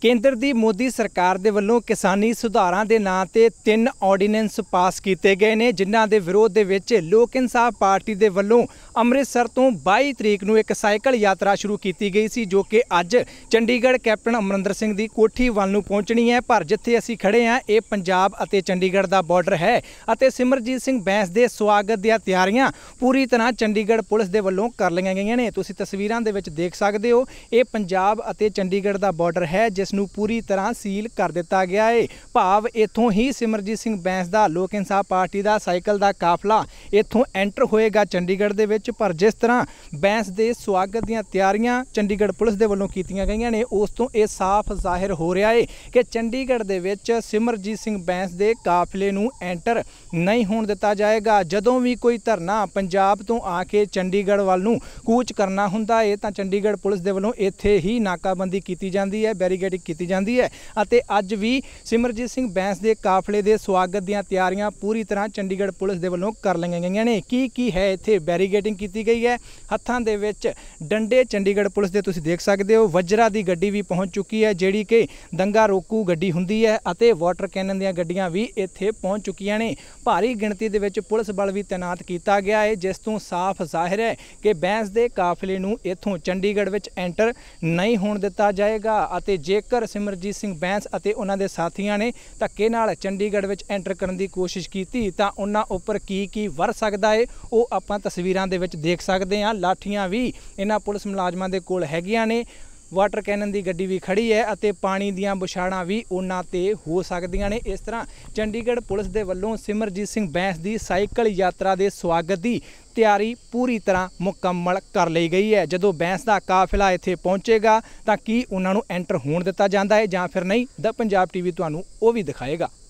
ਕੇਂਦਰ ਦੀ ਮੋਦੀ ਸਰਕਾਰ ਦੇ ਵੱਲੋਂ ਕਿਸਾਨੀ ਸੁਧਾਰਾਂ ਦੇ ਨਾਂ ਤੇ ਤਿੰਨ ਆਰਡੀਨੈਂਸ ਪਾਸ ਕੀਤੇ ਗਏ ਨੇ ਜਿਨ੍ਹਾਂ ਦੇ ਵਿਰੋਧ ਦੇ ਵਿੱਚ ਲੋਕ ਇਨਸਾਫ ਪਾਰਟੀ ਦੇ ਵੱਲੋਂ ਅੰਮ੍ਰਿਤਸਰ ਤੋਂ 22 ਤਰੀਕ ਨੂੰ ਇੱਕ ਸਾਈਕਲ ਯਾਤਰਾ ਸ਼ੁਰੂ ਕੀਤੀ ਗਈ ਸੀ ਜੋ ਕਿ ਅੱਜ ਚੰਡੀਗੜ੍ਹ ਕੈਪਟਨ ਅਮਰਿੰਦਰ ਸਿੰਘ ਦੀ ਕੋਠੀ ਵੱਲ ਨੂੰ ਪਹੁੰਚਣੀ ਹੈ ਪਰ ਜਿੱਥੇ ਅਸੀਂ ਖੜੇ ਹਾਂ ਇਹ ਪੰਜਾਬ ਅਤੇ ਚੰਡੀਗੜ੍ਹ ਦਾ ਬਾਰਡਰ ਹੈ ਅਤੇ ਸਿਮਰਜੀਤ ਸਿੰਘ ਬੈਂਸ ਦੇ ਸਵਾਗਤ ਦੀਆਂ ਤਿਆਰੀਆਂ ਪੂਰੀ ਤਰ੍ਹਾਂ ਚੰਡੀਗੜ੍ਹ ਪੁਲਿਸ ਦੇ ਵੱਲੋਂ ਕਰ ਲਈਆਂ ਗਈਆਂ ਨੇ ਤੁਸੀਂ ਤਸਵੀਰਾਂ ਦੇ ਵਿੱਚ ਦੇਖ ਸਕਦੇ ਹੋ ਇਹ ਪੰਜਾਬ ਅਤੇ ਚੰਡੀਗੜ੍ਹ ਦਾ ਬਾਰਡਰ ਹੈ ਜਿਸ ਨੂੰ ਪੂਰੀ ਤਰ੍ਹਾਂ ਸੀਲ ਕਰ ਦਿੱਤਾ ਗਿਆ ਹੈ ਭਾਵ ਇੱਥੋਂ ਹੀ ਸਿਮਰਜੀਤ ਸਿੰਘ ਬੈਂਸ ਦਾ ਲੋਕ ਇਨਸਾਫ ਪਾਰਟੀ ਦਾ ਸਾਈਕਲ ਦਾ ਕਾਫਲਾ ਇੱਥੋਂ ਐਂਟਰ ਹੋਏਗਾ ਚੰਡੀਗੜ੍ਹ ਦੇ ਵਿੱਚ ਪਰ ਜਿਸ ਤਰ੍ਹਾਂ ਬੈਂਸ ਦੇ ਸਵਾਗਤ ਦੀਆਂ ਤਿਆਰੀਆਂ ਚੰਡੀਗੜ੍ਹ ਪੁਲਿਸ ਦੇ ਵੱਲੋਂ ਕੀਤੀਆਂ ਗਈਆਂ ਨੇ ਉਸ ਤੋਂ ਇਹ ਸਾਫ਼ ਜ਼ਾਹਿਰ ਹੋ ਰਿਹਾ ਹੈ ਕਿ ਚੰਡੀਗੜ੍ਹ ਦੇ ਵਿੱਚ ਸਿਮਰਜੀਤ ਸਿੰਘ ਬੈਂਸ ਦੇ ਕਾਫਲੇ ਨੂੰ ਐਂਟਰ ਨਹੀਂ ਹੋਣ ਦਿੱਤਾ ਜਾਏਗਾ ਜਦੋਂ ਵੀ ਕੋਈ ਧਰਨਾ ਪੰਜਾਬ ਤੋਂ ਆ ਕੇ ਚੰਡੀਗੜ੍ਹ ਵੱਲ ਨੂੰ ਕੂਚ ਕਰਨਾ ਹੁੰਦਾ ਹੈ ਤਾਂ ਚੰਡੀਗੜ੍ਹ ਪੁਲਿਸ ਦੇ ਵੱਲੋਂ ਇੱਥੇ ਹੀ ਨਾਕਾਬੰਦੀ ਕੀਤੀ ਜਾਂਦੀ ਹੈ ਬੈਰੀਗੇਡ ਤਿਆਰੀ ਕੀਤੀ ਜਾਂਦੀ ਹੈ ਅਤੇ ਅੱਜ ਵੀ ਸਿਮਰਜੀਤ ਸਿੰਘ ਬੈਂਸ ਦੇ ਕਾਫਲੇ ਦੇ ਸਵਾਗਤ ਦੀਆਂ ਤਿਆਰੀਆਂ ਪੂਰੀ ਤਰ੍ਹਾਂ ਚੰਡੀਗੜ੍ਹ ਪੁਲਿਸ ਦੇ ਵੱਲੋਂ ਕਰ ਲਈਆਂ ਗਈਆਂ ਨੇ ਕੀ ਕੀ ਹੈ ਇੱਥੇ ਬੈਰੀਗੇਟਿੰਗ ਕੀਤੀ ਗਈ ਹੈ ਹੱਥਾਂ ਦੇ ਵਿੱਚ ਡੰਡੇ ਚੰਡੀਗੜ੍ਹ ਪੁਲਿਸ ਦੇ ਤੁਸੀਂ ਦੇਖ ਸਕਦੇ ਹੋ ਵਜਰਾ ਦੀ ਗੱਡੀ ਵੀ ਪਹੁੰਚ ਚੁੱਕੀ ਹੈ ਜਿਹੜੀ ਕਿ ਦੰਗਾ ਰੋਕੂ ਗੱਡੀ ਹੁੰਦੀ ਹੈ ਅਤੇ ਵਾਟਰ ਕੈਨਨ ਦੀਆਂ ਗੱਡੀਆਂ ਵੀ ਇੱਥੇ ਪਹੁੰਚ ਚੁੱਕੀਆਂ ਨੇ ਭਾਰੀ ਗਿਣਤੀ ਦੇ ਵਿੱਚ ਪੁਲਿਸ ਬਲ ਵੀ ਤਾਇਨਾਤ ਕੀਤਾ ਗਿਆ ਹੈ ਜਿਸ ਤੋਂ ਸਾਫ਼ ਜ਼ਾਹਿਰ ਹੈ ਕਿ ਬੈਂਸ ਦੇ ਕਾਫਲੇ ਨੂੰ ਇੱਥੋਂ ਚੰਡੀਗੜ੍ਹ ਵਿੱਚ ਐਂਟਰ ਨਹੀਂ ਹੋਣ ਦਿੱਤਾ ਜਾਏਗਾ ਅਤੇ ਜੇ ਜੇਕਰ ਸਿਮਰਜੀਤ ਸਿੰਘ ਬੈਂਸ ਅਤੇ ਉਹਨਾਂ ਦੇ ਸਾਥੀਆਂ ਨੇ ਧੱਕੇ ਨਾਲ ਚੰਡੀਗੜ੍ਹ ਵਿੱਚ ਐਂਟਰ ਕਰਨ ਦੀ ਕੋਸ਼ਿਸ਼ ਕੀਤੀ ਤਾਂ ਉਹਨਾਂ ਉੱਪਰ ਕੀ ਕੀ ਵਰ ਸਕਦਾ ਏ ਉਹ ਆਪਾਂ ਤਸਵੀਰਾਂ ਦੇ ਵਿੱਚ ਦੇਖ ਸਕਦੇ ਹਾਂ ਲਾਠੀਆਂ ਵੀ ਇਹਨਾਂ ਪੁਲਿਸ ਮੁਲਾਜ਼ਮਾਂ ਦੇ ਕੋਲ ਹੈਗੀਆਂ ਨੇ ਵਾਟਰ ਕੈਨਨ ਦੀ ਗੱਡੀ ਵੀ ਖੜੀ ਹੈ ਅਤੇ ਪਾਣੀ ਦੀਆਂ ਬੁਛਾੜਾਂ ਵੀ ਉਹਨਾਂ ਤੇ ਹੋ ਸਕਦੀਆਂ ਨੇ ਇਸ ਤਰ੍ਹਾਂ ਚੰਡੀਗੜ੍ਹ ਪੁਲਿਸ ਦੇ ਵੱਲੋਂ ਸਿਮਰਜੀਤ ਸਿੰਘ ਬੈਂਸ ਦੀ ਸਾਈਕਲ ਯਾਤਰਾ ਦੇ ਸਵਾਗਤ ਦੀ ਤਿਆਰੀ ਪੂਰੀ ਤਰ੍ਹਾਂ ਮੁਕੰਮਲ ਕਰ ਲਈ ਗਈ ਹੈ ਜਦੋਂ ਬੈਂਸ ਦਾ ਕਾਫਲਾ ਇੱਥੇ ਪਹੁੰਚੇਗਾ ਤਾਂ ਕੀ ਉਹਨਾਂ ਨੂੰ ਐਂਟਰ ਹੋਣ ਦਿੱਤਾ ਜਾਂਦਾ ਹੈ ਜਾਂ ਫਿਰ ਨਹੀਂ ਦਾ ਪੰਜਾਬ ਟੀਵੀ ਤੁਹਾਨੂੰ ਉਹ ਵੀ ਦਿਖਾਏਗਾ